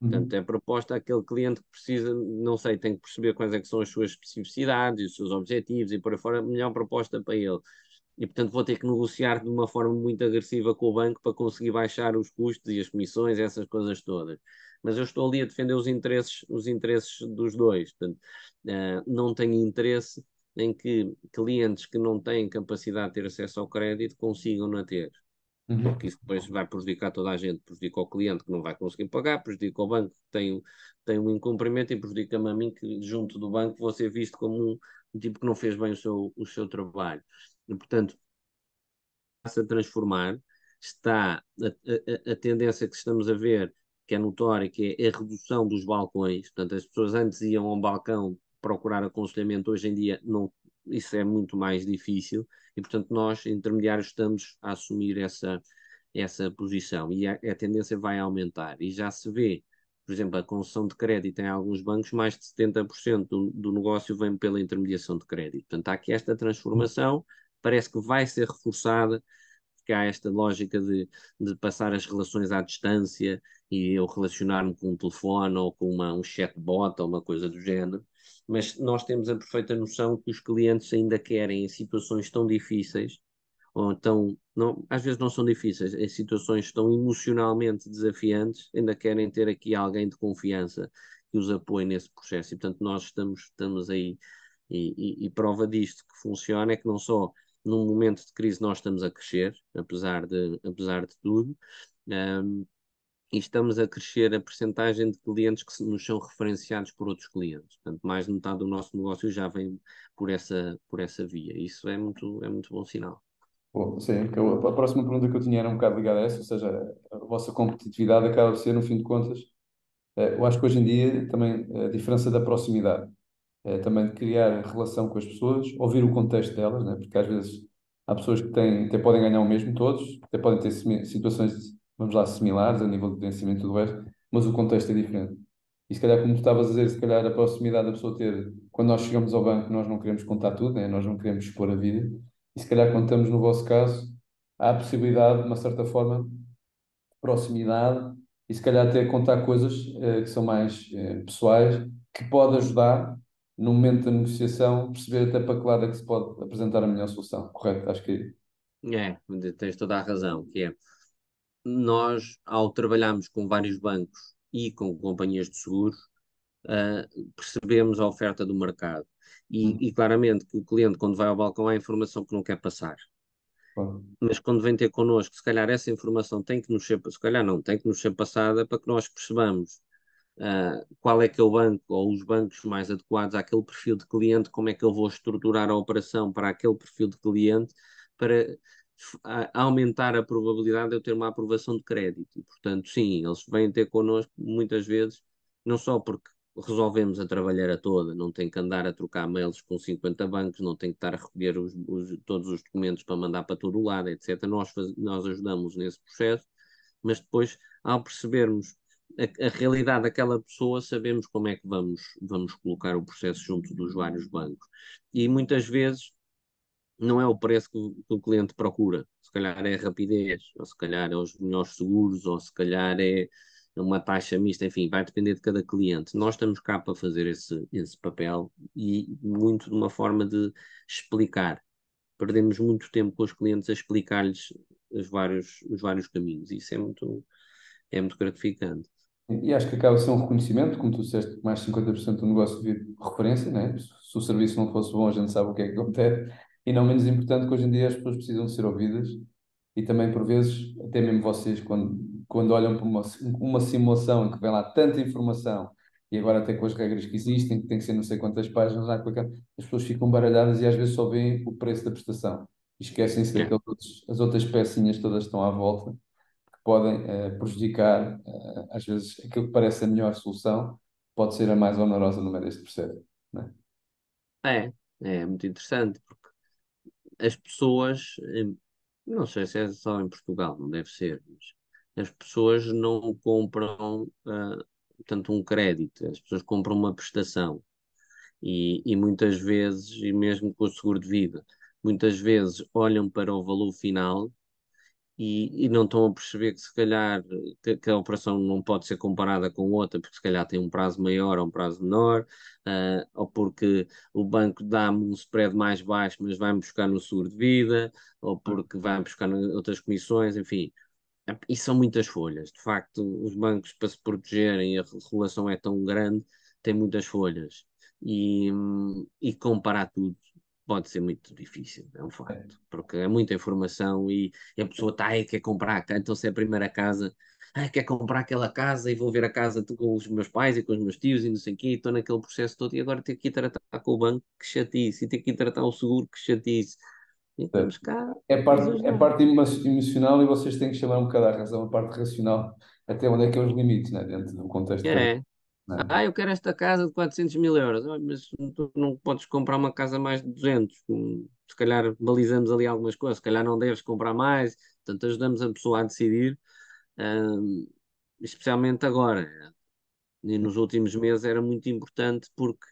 Portanto, uhum. é proposta àquele cliente que precisa, não sei, tem que perceber quais é que são as suas especificidades, os seus objetivos e por aí fora, a melhor proposta para ele. E, portanto, vou ter que negociar de uma forma muito agressiva com o banco para conseguir baixar os custos e as comissões, essas coisas todas. Mas eu estou ali a defender os interesses, os interesses dos dois. Portanto, uh, não tenho interesse em que clientes que não têm capacidade de ter acesso ao crédito consigam não ter uhum. porque isso depois vai prejudicar toda a gente, prejudica o cliente que não vai conseguir pagar, prejudica o banco que tem, tem um incumprimento e prejudica-me a mim que junto do banco vou ser visto como um, um tipo que não fez bem o seu, o seu trabalho. E, portanto, está-se a transformar, está a, a, a tendência que estamos a ver que é notória, que é a redução dos balcões. Portanto, as pessoas antes iam a um balcão procurar aconselhamento, hoje em dia não, isso é muito mais difícil e portanto nós, intermediários, estamos a assumir essa, essa posição e a, a tendência vai aumentar e já se vê, por exemplo, a concessão de crédito em alguns bancos, mais de 70% do, do negócio vem pela intermediação de crédito. Portanto, há aqui esta transformação, parece que vai ser reforçada porque há esta lógica de, de passar as relações à distância e eu relacionar-me com um telefone ou com uma, um chatbot ou uma coisa do género, mas nós temos a perfeita noção que os clientes ainda querem, em situações tão difíceis, ou tão, não, às vezes não são difíceis, em situações tão emocionalmente desafiantes, ainda querem ter aqui alguém de confiança que os apoie nesse processo. E, portanto, nós estamos, estamos aí. E, e, e prova disto que funciona é que não só num momento de crise nós estamos a crescer, apesar de, apesar de tudo, um, e estamos a crescer a percentagem de clientes que nos são referenciados por outros clientes. Portanto, mais de metade do nosso negócio já vem por essa, por essa via. Isso é muito, é muito bom sinal. Bom, sim, a próxima pergunta que eu tinha era um bocado ligada a essa, ou seja, a vossa competitividade acaba de ser, no fim de contas, eh, eu acho que hoje em dia também a diferença da proximidade. É, é, também de criar relação com as pessoas, ouvir o contexto delas, né? porque às vezes há pessoas que têm, até podem ganhar o mesmo todos, até podem ter situações, vamos lá, similares a nível de vencimento e tudo mais, mas o contexto é diferente. E se calhar, como tu estavas a dizer, se calhar a proximidade da pessoa ter, quando nós chegamos ao banco, nós não queremos contar tudo, né? nós não queremos expor a vida, e se calhar, quando estamos no vosso caso, há a possibilidade, de uma certa forma, de proximidade e se calhar até contar coisas eh, que são mais eh, pessoais, que pode ajudar no momento da negociação, perceber até para que lado é que se pode apresentar a melhor solução, correto? Acho que. É, tens toda a razão, que é nós, ao trabalharmos com vários bancos e com companhias de seguros, uh, percebemos a oferta do mercado. E, uhum. e, claramente que o cliente, quando vai ao balcão, há informação que não quer passar. Mas quando vem ter connosco, se calhar essa informação tem que nos ser, se calhar não, tem que nos ser passada para que nós percebamos ah, qual é que é o banco ou os bancos mais adequados àquele perfil de cliente, como é que eu vou estruturar a operação para aquele perfil de cliente para aumentar a probabilidade de eu ter uma aprovação de crédito. E, portanto, sim, eles vêm ter connosco muitas vezes, não só porque resolvemos a trabalhar a toda, não tem que andar a trocar mails com 50 bancos, não tem que estar a recolher os, os, todos os documentos para mandar para todo o lado, etc. Nós, nós ajudamos nesse processo, mas depois, ao percebermos a, a, realidade daquela pessoa, sabemos como é que vamos, vamos colocar o processo junto dos vários bancos. E muitas vezes não é o preço que, que o cliente procura, se calhar é a rapidez, ou se calhar é os melhores seguros, ou se calhar é, é uma taxa mista, enfim, vai depender de cada cliente. Nós estamos cá para fazer esse, esse papel e muito de uma forma de explicar. Perdemos muito tempo com os clientes a explicar-lhes os vários, os vários caminhos. Isso é muito, é muito gratificante. E acho que acaba ser um reconhecimento, como tu disseste, que mais de 50% do negócio de referência, né? se o serviço não fosse bom, a gente sabe o que é que acontece. E não menos importante que hoje em dia as pessoas precisam ser ouvidas e também, por vezes, até mesmo vocês, quando, quando olham para uma, uma simulação em que vem lá tanta informação e agora até com as regras que existem, que tem que ser não sei quantas páginas, as pessoas ficam baralhadas e às vezes só veem o preço da prestação. Esquecem-se daquelas as outras pecinhas todas estão à volta podem uh, prejudicar, uh, às vezes, aquilo que parece a melhor solução, pode ser a mais onerosa no meio deste processo. Né? É, é muito interessante, porque as pessoas, não sei se é só em Portugal, não deve ser, mas as pessoas não compram uh, eh, tanto um crédito, as pessoas compram uma prestação. E, e muitas vezes, e mesmo com o seguro de vida, muitas vezes olham para o valor final e, e, não estão a perceber que se calhar que, que, a operação não pode ser comparada com outra, porque se calhar tem um prazo maior ou um prazo menor, uh, ou porque o banco dá-me um spread mais baixo, mas vai-me buscar no seguro de vida, ou hum. porque vai-me buscar outras comissões, enfim. Ah, e são muitas folhas. De facto, os bancos, para se protegerem, a regulação é tão grande, têm muitas folhas. E, hum, e comparar tudo pode ser muito difícil, é um facto, é. porque é muita informação e a pessoa está aí, quer comprar, então se é a primeira casa, ah, quer comprar aquela casa e vou ver a casa com os meus pais e com os meus tios e não sei o quê, e estou naquele processo todo e agora tenho que ir tratar com o banco, que chatice, e tenho que ir tratar o seguro, que chatice. Então, cá, é parte, é parte emocional e vocês têm que chamar um bocado a razão, a parte racional, até onde é que é os limites, né, dentro do contexto. É, não. É? Ah, eu quero esta casa de 400 mil euros, mas tu não podes comprar uma casa mais de 200. Hum, se calhar balizamos ali algumas coisas, se calhar não deves comprar mais. Portanto, ajudamos a pessoa a decidir, um, especialmente agora. E nos últimos meses era muito importante porque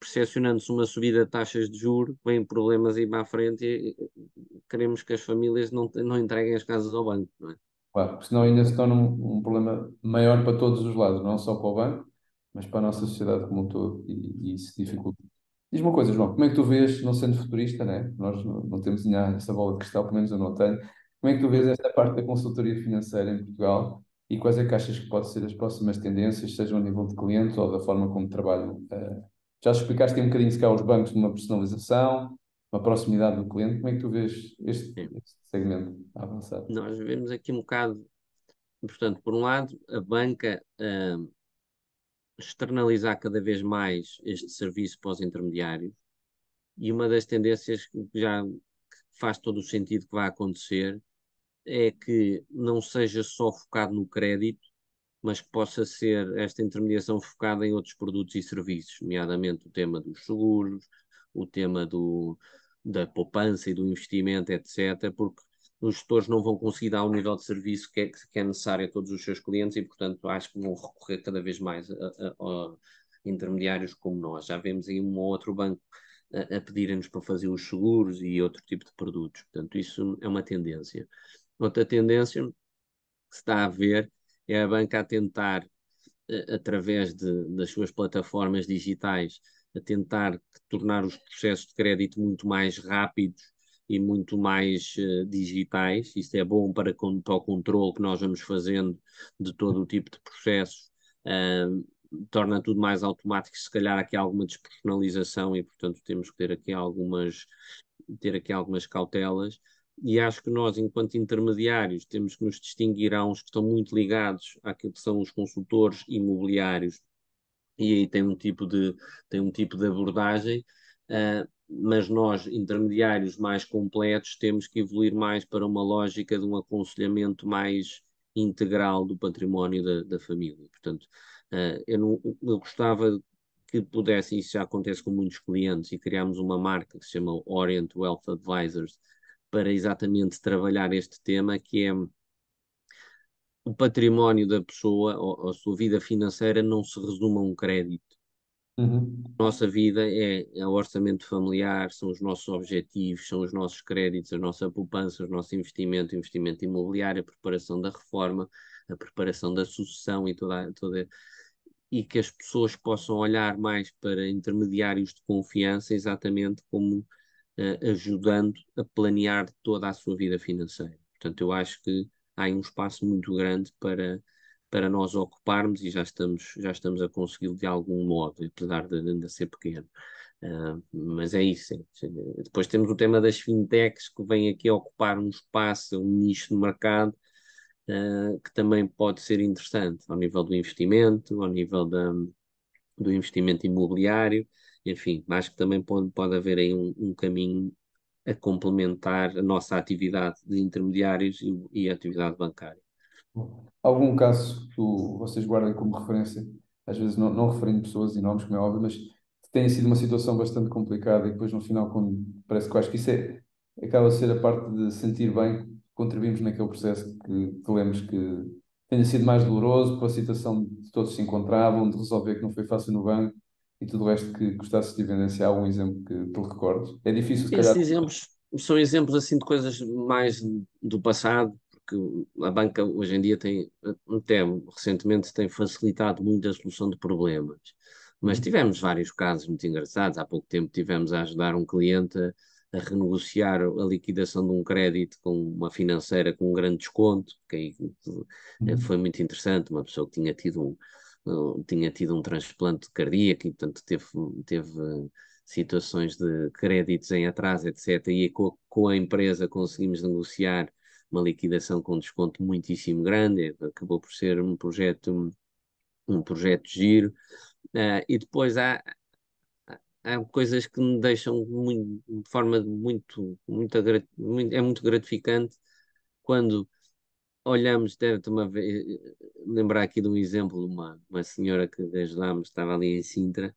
percepcionando-se uma subida de taxas de juros, vem problemas aí para a frente e queremos que as famílias não, não entreguem as casas ao banco, não é? Claro, porque senão ainda se torna um, um, problema maior para todos os lados, não só para o banco, mas para a nossa sociedade como um todo, e, e isso dificulta. Diz uma coisa, João, como é que tu vês, não sendo futurista, né? nós não, temos ainda essa bola de cristal, pelo menos eu não tenho, como é que tu vês esta parte da consultoria financeira em Portugal e quais é que achas que podem ser as próximas tendências, seja a nível de cliente ou da forma como trabalham? Uh, eh, já explicaste um bocadinho se cá os bancos numa personalização, uma proximidade do cliente. Como é que tu vês este, este segmento a avançar? Nós vemos aqui um bocado, portanto, por um lado, a banca uh, externalizar cada vez mais este serviço pós-intermediário e uma das tendências que já faz todo o sentido que vai acontecer é que não seja só focado no crédito, mas que possa ser esta intermediação focada em outros produtos e serviços, nomeadamente o tema dos seguros, o tema do, da poupança e do investimento, etc., porque os gestores não vão conseguir dar o nível de serviço que é, que é necessário a todos os seus clientes e, portanto, acho que vão recorrer cada vez mais a, a, a intermediários como nós. Já vemos aí um ou outro banco a, a pedirem-nos para fazer os seguros e outro tipo de produtos. Portanto, isso é uma tendência. Outra tendência que se está a ver é a banca a tentar, eh, através de, das suas plataformas digitais, a tentar tornar os processos de crédito muito mais rápidos e muito mais uh, digitais. Isso é bom para, para o controle que nós vamos fazendo de todo o tipo de processos. Uh, torna tudo mais automático, se calhar aqui há alguma despersonalização e, portanto, temos que ter aqui algumas, ter aqui algumas cautelas. E acho que nós, enquanto intermediários, temos que nos distinguir. Há uns que estão muito ligados àquilo que são os consultores imobiliários e aí tem um tipo de, tem um tipo de abordagem, uh, mas nós, intermediários mais completos, temos que evoluir mais para uma lógica de um aconselhamento mais integral do património da, da família. Portanto, uh, eu, não, eu gostava que pudesse, isso já acontece com muitos clientes, e criámos uma marca que se chama Orient Wealth Advisors para exatamente trabalhar este tema, que é o património da pessoa ou a sua vida financeira não se resume a um crédito. Uhum. Nossa vida é, é o orçamento familiar, são os nossos objetivos, são os nossos créditos, a nossa poupança, o nosso investimento, o investimento imobiliário, a preparação da reforma, a preparação da sucessão e toda, toda e que as pessoas possam olhar mais para intermediários de confiança, exatamente como uh, ajudando a planear toda a sua vida financeira. Portanto, eu acho que há aí um espaço muito grande para, para nós ocuparmos e já estamos, já estamos a consegui-lo de algum modo, apesar de ainda ser pequeno. Uh, mas é isso. É, é, depois temos o tema das fintechs que vem aqui ocupar um espaço, um nicho de mercado uh, que também pode ser interessante ao nível do investimento, ao nível da, do investimento imobiliário, enfim, acho que também pode, pode haver aí um, um caminho a complementar a nossa atividade de intermediários e, e a atividade bancária. Algum caso que vocês guardem como referência, às vezes não, não referindo pessoas e nomes, como é óbvio, mas que tenha sido uma situação bastante complicada e depois no final, quando parece que acho que isso é, acaba a ser a parte de sentir bem que contribuímos naquele processo que, que lemos que tenha sido mais doloroso, pela situação de todos se encontravam, de resolver que não foi fácil no banco e tudo o resto que gostasses de evidenciar, um exemplo que te recordes. É difícil, se calhar... Esses exemplos são exemplos assim de coisas mais do passado, porque a banca hoje em dia tem, até recentemente, tem facilitado muito a solução de problemas. Mas uhum. tivemos vários casos muito engraçados. Há pouco tempo tivemos a ajudar um cliente a, a renegociar a liquidação de um crédito com uma financeira com um grande desconto, que aí, uhum. foi muito interessante. Uma pessoa que tinha tido um, tinha tido um transplante cardíaco e, portanto, teve, teve eh, situações de créditos em atraso, etc. E com, com a empresa conseguimos negociar uma liquidação com desconto muitíssimo grande, eh, acabou por ser um projeto um projeto giro. Uh, e depois há, há coisas que me deixam muito, de forma muito, muito, muito é muito gratificante quando olhamos, né, deve-te uma vez, lembrar aqui de um exemplo de uma, uma senhora que ajudámos, estava ali em Sintra,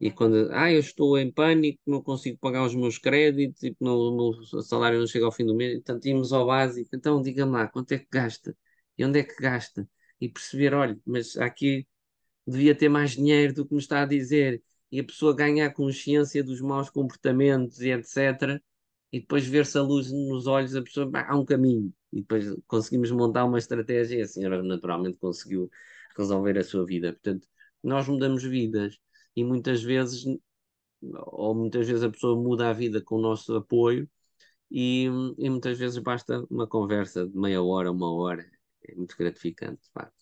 e quando, ah, eu estou em pânico, não consigo pagar os meus créditos, e tipo, não, o meu salário não chega ao fim do mês, então íamos ao básico, então diga-me lá, quanto é que gasta? E onde é que gasta? E perceber, olha, mas aqui devia ter mais dinheiro do que me está a dizer, e a pessoa ganhar consciência dos maus comportamentos e etc., e depois ver-se a luz nos olhos da pessoa, há um caminho. E depois conseguimos montar uma estratégia e a senhora naturalmente conseguiu resolver a sua vida. Portanto, nós mudamos vidas e muitas vezes, ou muitas vezes a pessoa muda a vida com o nosso apoio e, e muitas vezes basta uma conversa de meia hora, uma hora. É muito gratificante, de facto.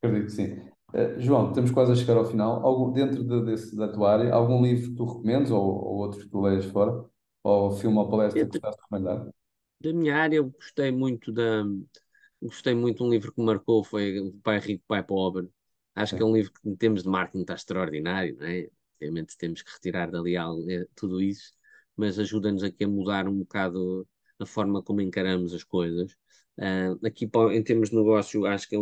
Acredito que sim. Uh, João, estamos quase a chegar ao final. Algum, dentro de, desse, da tua área, algum livro que tu recomendas ou, ou outro que tu leias fora? ou filme ou palestra que estás a recomendar? Da minha área, eu gostei muito da. Gostei muito de um livro que marcou, foi o Pai Rico, Pai Pobre. Acho que é um livro que, em termos de marketing, está extraordinário, não é? Obviamente temos que retirar dali eh, tudo isso, mas ajuda-nos aqui a mudar um bocado a forma como encaramos as coisas. Uh, aqui, em termos de negócio, acho que é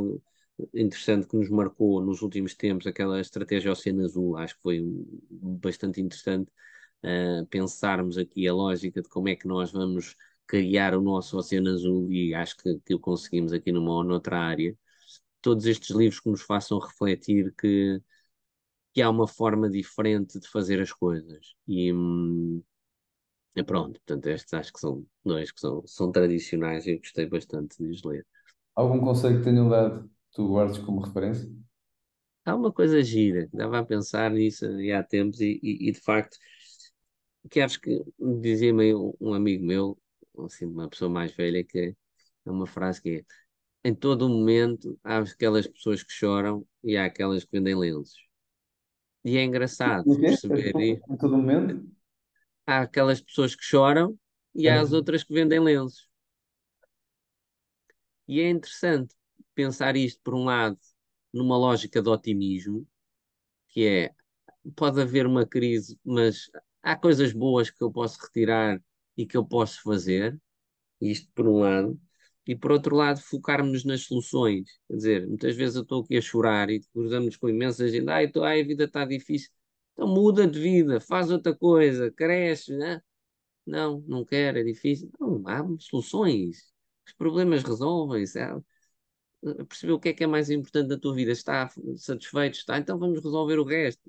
interessante que nos marcou nos últimos tempos aquela estratégia Oceano Azul, acho que foi bastante interessante pensarmos aqui a lógica de como é que nós vamos criar o nosso Oceano Azul, e acho que, que o conseguimos aqui numa ou noutra área, todos estes livros que nos façam refletir que, que há uma forma diferente de fazer as coisas. E, hum, pronto, portanto, estes acho que são dois que são, são tradicionais e eu gostei bastante de os ler. Algum conselho que tenham dado tu guardes como referência? Há uma coisa gira, dava a pensar nisso há tempos e, e, e de facto que acho que dizia-me um amigo meu, assim, uma pessoa mais velha, que é uma frase que é em todo momento há aquelas pessoas que choram e há aquelas que vendem lenços. E é engraçado uhum. perceber isso. Em todo momento? Há aquelas pessoas que choram e há as uhum. outras que vendem lenços. E é interessante pensar isto, por um lado, numa lógica de otimismo, que é pode haver uma crise, mas há coisas boas que eu posso retirar e que eu posso fazer, isto por um lado, e por outro lado, focarmos nas soluções. Quer dizer, muitas vezes eu estou aqui a chorar e cruzamos com imensa gente, ai, tô, ai a vida está difícil. Então muda de vida, faz outra coisa, cresce, né? Não, não quero, é difícil. Não, há soluções. Os problemas resolvem-se. Eh, perceber o que é que é mais importante da tua vida. Está satisfeito? Está? Então vamos resolver o resto.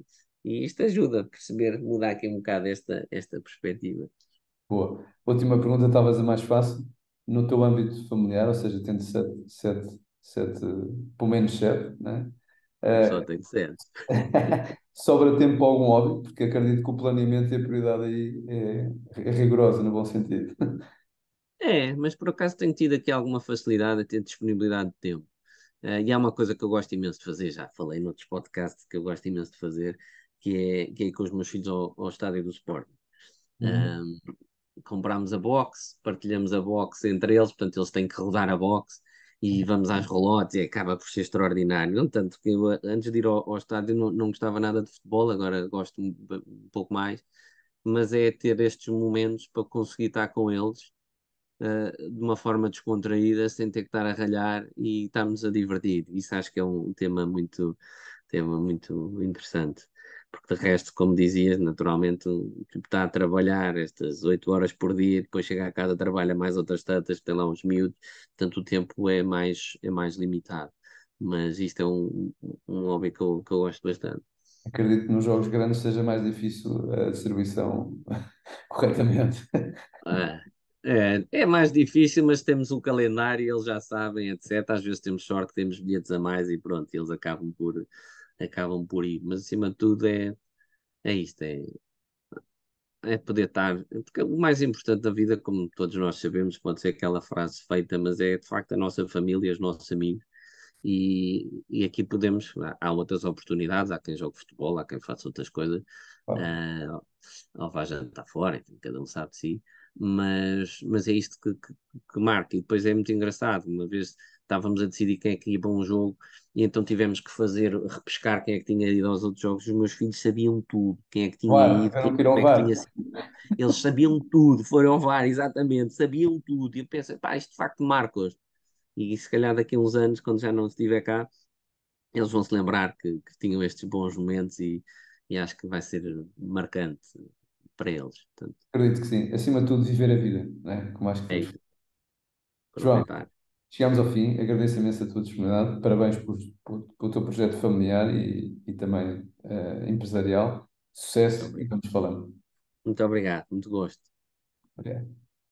E isto ajuda a perceber, mudar aqui um bocado esta, esta perspectiva. Boa. Última pergunta, talvez a mais fácil. No teu âmbito familiar, ou seja, tendo sete, sete, sete pelo menos sete, né? Eh, Só tenho sete. Sobra tempo para algum hobby, porque acredito que o planeamento e a prioridade aí é, é rigorosa, no bom sentido. É, mas por acaso tenho tido aqui alguma facilidade a ter disponibilidade de tempo. Uh, e há uma coisa que eu gosto imenso de fazer, já falei noutros podcasts que eu gosto imenso de fazer, que é, que é com os meus filhos ao, ao estádio do sport Uhum. Um, comprámos a box, partilhamos a box entre eles, portanto eles têm que rodar a box e uhum. vamos às rolotes e acaba por ser extraordinário. Tanto que eu, antes de ir ao, ao estádio, não, não, gostava nada de futebol, agora gosto um, um, pouco mais, mas é ter estes momentos para conseguir estar com eles uh, de uma forma descontraída, sem ter que estar a ralhar e estarmos a divertir. Isso acho que é um tema muito, tema muito interessante porque de resto, como dizias, naturalmente tipo, está a trabalhar estas oito horas por dia, depois chega a casa, trabalha mais outras tantas, tem lá uns miúdos, portanto o tempo é mais, é mais limitado. Mas isto é um, um hobby que eu, que eu gosto bastante. Acredito que nos jogos grandes seja mais difícil a distribuição corretamente. Ah, é, é, mais difícil, mas temos um calendário, eles já sabem, etc. Às vezes temos sorte, temos bilhetes a mais e pronto, eles acabam por, acabam por ir. Mas acima de tudo é, é isto, é, é poder estar. Porque o mais importante da vida, como todos nós sabemos, pode ser aquela frase feita, mas é de facto a nossa família, os nossos amigos. E, e aqui podemos, há outras oportunidades, há quem jogue futebol, há quem faça outras coisas, ah. uh, ou vá jantar fora, enfim, cada um sabe de si, mas, mas é isto que, que, que marca. E depois é muito engraçado, uma vez estávamos a decidir quem é que ia para um jogo e então tivemos que fazer, repescar quem é que tinha ido aos outros jogos. Os meus filhos sabiam tudo, quem é que tinha ido, quem, como é, é que tinha sido. Eles sabiam tudo, foram ao VAR, exatamente, sabiam tudo. E eu pensei, pá, isto de facto Marcos. E se calhar daqui a uns anos, quando já não estiver cá, eles vão se lembrar que, que tinham estes bons momentos e, e acho que vai ser marcante para eles. Portanto, Acredito que sim. Acima de tudo, viver a vida, né? como acho que é. João, Chegámos ao fim, agradeço imenso a tua disponibilidade, parabéns por, por, pelo teu projeto familiar e, e também uh, empresarial. Sucesso e vamos falando. Muito obrigado, muito gosto. Obrigado.